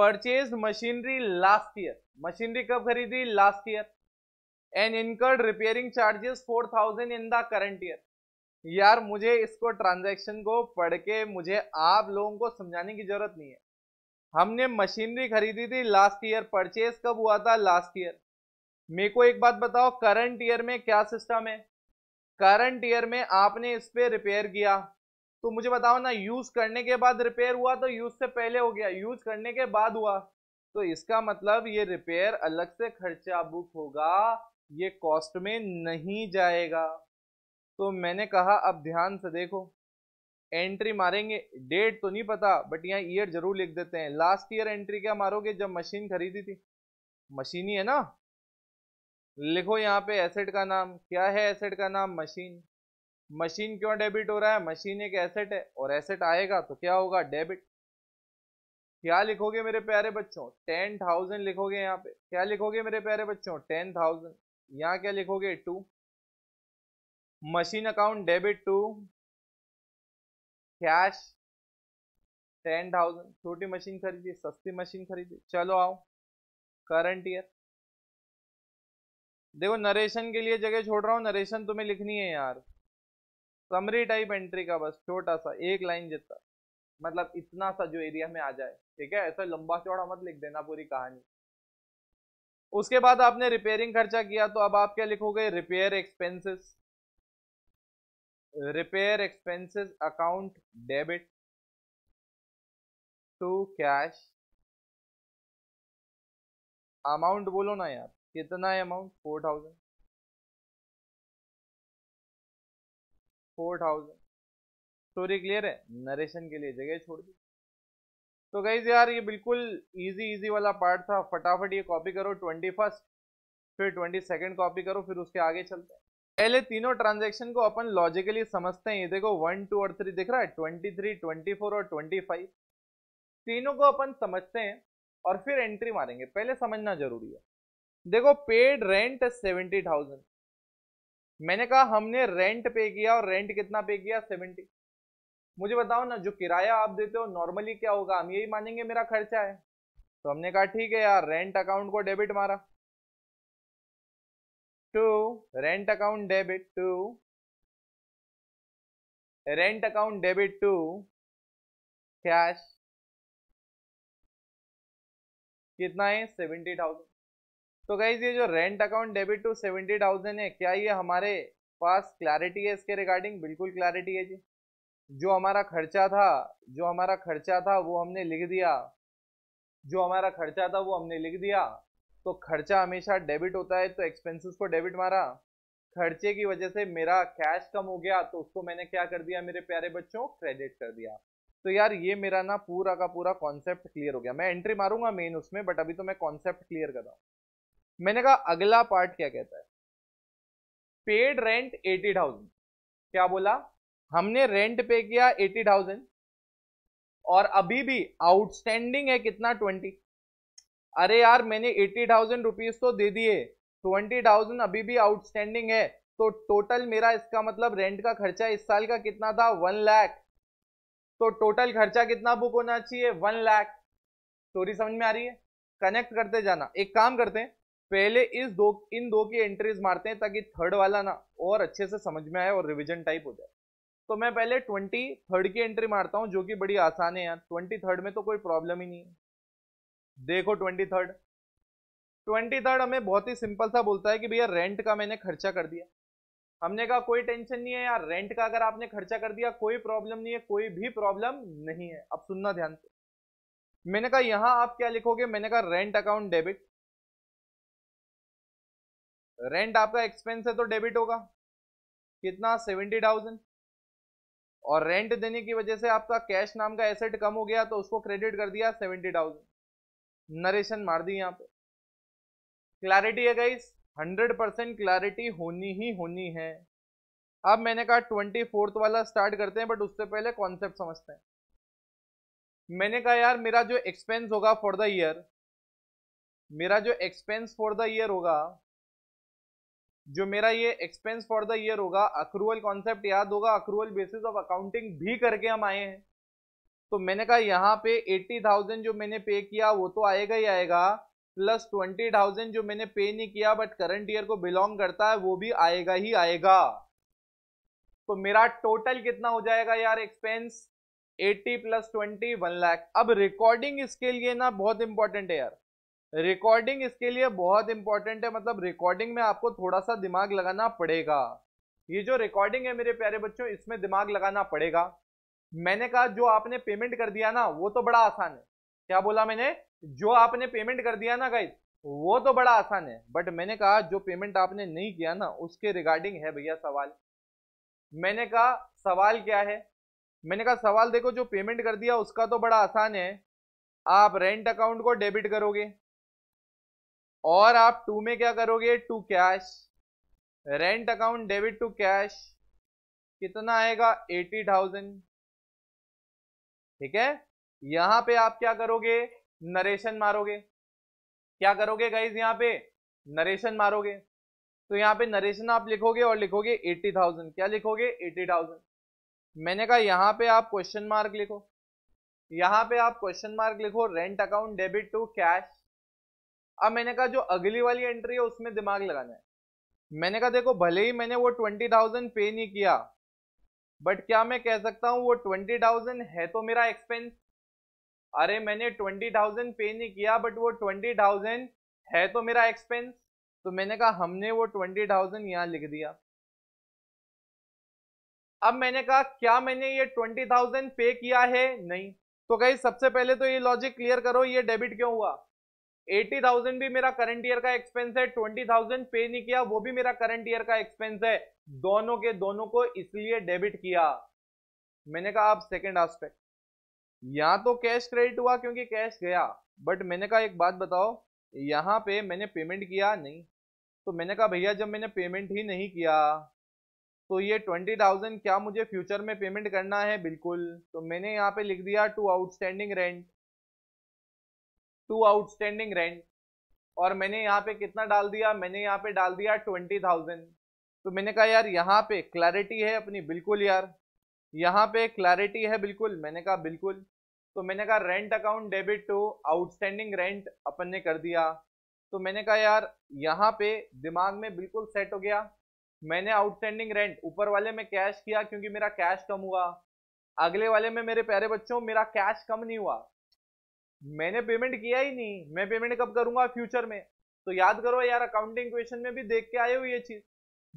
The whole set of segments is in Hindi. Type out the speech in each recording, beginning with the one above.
purchase machinery last year machinery कब खरीदी last year and incurred repairing charges four thousand in the current year यार मुझे इसको ट्रांजैक्शन को पढ़ के मुझे आप लोगों को समझाने की जरूरत नहीं है हमने मशीनरी खरीदी थी लास्ट ईयर परचेज कब हुआ था लास्ट ईयर मेरे को एक बात बताओ करंट ईयर में क्या सिस्टम है करंट ईयर में आपने इस पर रिपेयर किया तो मुझे बताओ ना यूज करने के बाद रिपेयर हुआ तो यूज से पहले हो गया यूज करने के बाद हुआ तो इसका मतलब ये रिपेयर अलग से खर्चा बुक होगा ये कॉस्ट में नहीं जाएगा तो मैंने कहा अब ध्यान से देखो एंट्री मारेंगे डेट तो नहीं पता बट यहाँ ईयर जरूर लिख देते हैं लास्ट ईयर एंट्री क्या मारोगे जब मशीन खरीदी थी मशीन ही है ना लिखो यहाँ पे एसेट का नाम क्या है एसेट का नाम मशीन मशीन क्यों डेबिट हो रहा है मशीन एक एसेट है और एसेट आएगा तो क्या होगा डेबिट क्या लिखोगे मेरे प्यारे बच्चों टेन थाउजेंड लिखोगे यहाँ पे क्या लिखोगे मेरे प्यारे बच्चों टेन थाउजेंड यहाँ क्या लिखोगे to machine account debit to cash ten thousand छोटी मशीन खरीदी सस्ती मशीन खरीदी चलो आओ करंट ईयर देखो नरेशन के लिए जगह छोड़ रहा हूँ नरेशन तुम्हें लिखनी है यार समरी टाइप एंट्री का बस छोटा सा एक लाइन जितना मतलब इतना सा जो एरिया में आ जाए ठीक है ऐसा लंबा चौड़ा मत लिख देना पूरी कहानी उसके बाद आपने रिपेयरिंग खर्चा किया तो अब आप क्या लिखोगे repair expenses repair expenses account debit to cash amount बोलो ना यार कितना है amount four thousand four thousand story clear है नरेशन के लिए जगह छोड़ दी तो गई यार ये बिल्कुल इजी इजी वाला पार्ट था फटाफट ये कॉपी करो ट्वेंटी फर्स्ट फिर ट्वेंटी सेकेंड कॉपी करो फिर उसके आगे चलते हैं पहले तीनों ट्रांजेक्शन को अपन लॉजिकली समझते हैं ये देखो वन टू और थ्री दिख रहा है ट्वेंटी थ्री ट्वेंटी फोर और ट्वेंटी फाइव तीनों को अपन समझते हैं और फिर एंट्री मारेंगे पहले समझना जरूरी है देखो पेड रेंट सेवेंटी थाउजेंड मैंने कहा हमने रेंट पे किया और रेंट कितना पे किया सेवेंटी मुझे बताओ ना जो किराया आप देते हो नॉर्मली क्या होगा हम यही मानेंगे मेरा खर्चा है तो हमने कहा ठीक है यार रेंट अकाउंट को डेबिट मारा to rent account debit to rent account debit to cash कितना है सेवेंटी थाउजेंड तो गाइज ये जो rent account debit to seventy thousand है क्या ये हमारे पास क्लैरिटी है इसके रिगार्डिंग बिल्कुल क्लैरिटी है जी जो हमारा खर्चा था जो हमारा खर्चा था वो हमने लिख दिया जो हमारा खर्चा था वो हमने लिख दिया तो खर्चा हमेशा डेबिट होता है तो एक्सपेंसेस को डेबिट मारा खर्चे की वजह से मेरा कैश कम हो गया तो उसको मैंने क्या कर दिया मेरे प्यारे बच्चों क्रेडिट कर दिया तो यार ये मेरा ना पूरा का पूरा कॉन्सेप्ट क्लियर हो गया मैं एंट्री मारूंगा मेन उसमें बट अभी तो मैं कॉन्सेप्ट क्लियर कर रहा हूँ मैंने कहा अगला पार्ट क्या कहता है पेड रेंट एटी थाउजेंड क्या बोला हमने रेंट पे किया एटी थाउजेंड और अभी भी आउटस्टैंडिंग है कितना ट्वेंटी अरे यार मैंने एटी थाउजेंड रुपीज तो दे दिए ट्वेंटी थाउजेंड अभी भी आउटस्टैंडिंग है तो टोटल मेरा इसका मतलब रेंट का खर्चा इस साल का कितना था वन लाख तो टोटल खर्चा कितना बुक होना चाहिए वन लाख स्टोरी समझ में आ रही है कनेक्ट करते जाना एक काम करते हैं पहले इस दो इन दो की एंट्रीज मारते हैं ताकि थर्ड वाला ना और अच्छे से समझ में आए और रिविजन टाइप हो जाए तो मैं पहले ट्वेंटी थर्ड की एंट्री मारता हूँ जो कि बड़ी आसान है यार ट्वेंटी थर्ड में तो कोई प्रॉब्लम ही नहीं है देखो ट्वेंटी थर्ड ट्वेंटी थर्ड हमें बहुत ही सिंपल सा बोलता है कि भैया रेंट का मैंने खर्चा कर दिया हमने कहा कोई टेंशन नहीं है यार रेंट का अगर आपने खर्चा कर दिया कोई प्रॉब्लम नहीं है कोई भी प्रॉब्लम नहीं है अब सुनना ध्यान से मैंने कहा यहाँ आप क्या लिखोगे मैंने कहा रेंट अकाउंट डेबिट रेंट आपका एक्सपेंस है तो डेबिट होगा कितना सेवेंटी थाउजेंड और रेंट देने की वजह से आपका कैश नाम का एसेट कम हो गया तो उसको क्रेडिट कर दिया सेवेंटी थाउजेंड नरेशन मार दी यहाँ पे क्लैरिटी है गई हंड्रेड परसेंट क्लैरिटी होनी ही होनी है अब मैंने कहा ट्वेंटी फोर्थ वाला स्टार्ट करते हैं बट उससे पहले कॉन्सेप्ट समझते हैं मैंने कहा यार मेरा जो एक्सपेंस होगा फॉर द ईयर मेरा जो एक्सपेंस फॉर द ईयर होगा जो मेरा ये एक्सपेंस फॉर द ईयर होगा अक्रूवल कॉन्सेप्ट याद होगा अक्रूवल बेसिस ऑफ अकाउंटिंग भी करके हम आए हैं तो मैंने कहा यहाँ पे एट्टी थाउजेंड जो मैंने पे किया वो तो आएगा ही आएगा प्लस ट्वेंटी थाउजेंड जो मैंने पे नहीं किया बट करंट ईयर को बिलोंग करता है वो भी आएगा ही आएगा तो मेरा टोटल कितना हो जाएगा यार expense 80 plus twenty one lakh अब रिकॉर्डिंग इसके लिए ना बहुत इंपॉर्टेंट है यार रिकॉर्डिंग इसके लिए बहुत इंपॉर्टेंट है मतलब रिकॉर्डिंग में आपको थोड़ा सा दिमाग लगाना पड़ेगा ये जो रिकॉर्डिंग है मेरे प्यारे बच्चों इसमें दिमाग लगाना पड़ेगा मैंने कहा जो आपने पेमेंट कर दिया ना वो तो बड़ा आसान है क्या बोला मैंने जो आपने पेमेंट कर दिया ना गाइज वो तो बड़ा आसान है बट मैंने कहा जो पेमेंट आपने नहीं किया ना उसके रिगार्डिंग है भैया सवाल मैंने कहा सवाल क्या है मैंने कहा सवाल देखो जो पेमेंट कर दिया उसका तो बड़ा आसान है आप रेंट अकाउंट को डेबिट करोगे और आप टू में क्या करोगे to cash rent account debit to cash कितना आएगा एटी थाउजेंड ठीक है यहां पे आप क्या करोगे नरेशन मारोगे क्या करोगे गाइज यहाँ पे नरेशन मारोगे तो यहाँ पे नरेशन आप लिखोगे और लिखोगे एट्टी थाउजेंड क्या लिखोगे एट्टी थाउजेंड मैंने कहा यहाँ पे आप क्वेश्चन मार्क लिखो यहाँ पे आप क्वेश्चन मार्क लिखो rent account debit to cash अब मैंने कहा जो अगली वाली एंट्री है उसमें दिमाग लगाना है मैंने कहा देखो भले ही मैंने वो ट्वेंटी थाउजेंड पे नहीं किया बट क्या मैं कह सकता हूँ वो ट्वेंटी थाउजेंड है तो मेरा एक्सपेंस अरे मैंने ट्वेंटी थाउजेंड पे नहीं किया बट वो ट्वेंटी थाउजेंड है तो मेरा एक्सपेंस तो मैंने कहा हमने वो ट्वेंटी थाउजेंड यहाँ लिख दिया अब मैंने कहा क्या मैंने ये ट्वेंटी थाउजेंड पे किया है नहीं तो कहीं सबसे पहले तो ये लॉजिक क्लियर करो ये डेबिट क्यों हुआ एटी थाउजेंड भी मेरा करंट ईयर का एक्सपेंस है ट्वेंटी थाउजेंड पे नहीं किया वो भी मेरा करंट ईयर का एक्सपेंस है दोनों के दोनों को इसलिए डेबिट किया मैंने कहा आप सेकेंड आस्पेक्ट यहां तो कैश क्रेडिट हुआ क्योंकि कैश गया बट मैंने कहा एक बात बताओ यहां पे मैंने पेमेंट किया नहीं तो मैंने कहा भैया जब मैंने पेमेंट ही नहीं किया तो ये ट्वेंटी थाउजेंड क्या मुझे फ्यूचर में पेमेंट करना है बिल्कुल तो मैंने यहाँ पे लिख दिया to outstanding rent to outstanding rent और मैंने यहाँ पे कितना डाल दिया मैंने यहाँ पे डाल दिया ट्वेंटी थाउजेंड तो मैंने कहा यार यहाँ पे क्लैरिटी है अपनी बिल्कुल यार यहाँ पे क्लैरिटी है बिल्कुल मैंने कहा बिल्कुल तो मैंने कहा rent account debit to outstanding rent अपन ने कर दिया तो मैंने कहा यार यहाँ पे दिमाग में बिल्कुल सेट हो गया मैंने आउटस्टैंडिंग रेंट ऊपर वाले में कैश किया क्योंकि मेरा कैश कम हुआ अगले वाले में मेरे प्यारे बच्चों मेरा कैश कम नहीं हुआ मैंने पेमेंट किया ही नहीं मैं पेमेंट कब करूंगा फ्यूचर में तो याद करो यार अकाउंटिंग क्वेश्चन में भी देख के आए हो ये चीज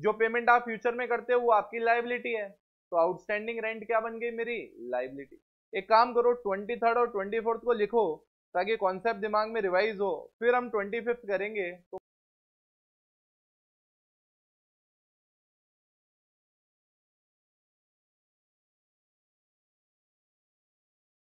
जो पेमेंट आप फ्यूचर में करते हो वो आपकी लाइबिलिटी है तो आउटस्टैंडिंग रेंट क्या बन गई मेरी लाइबिलिटी एक काम करो ट्वेंटी थर्ड और ट्वेंटी फोर्थ को लिखो ताकि कॉन्सेप्ट दिमाग में रिवाइज हो फिर हम ट्वेंटी फिफ्थ करेंगे तो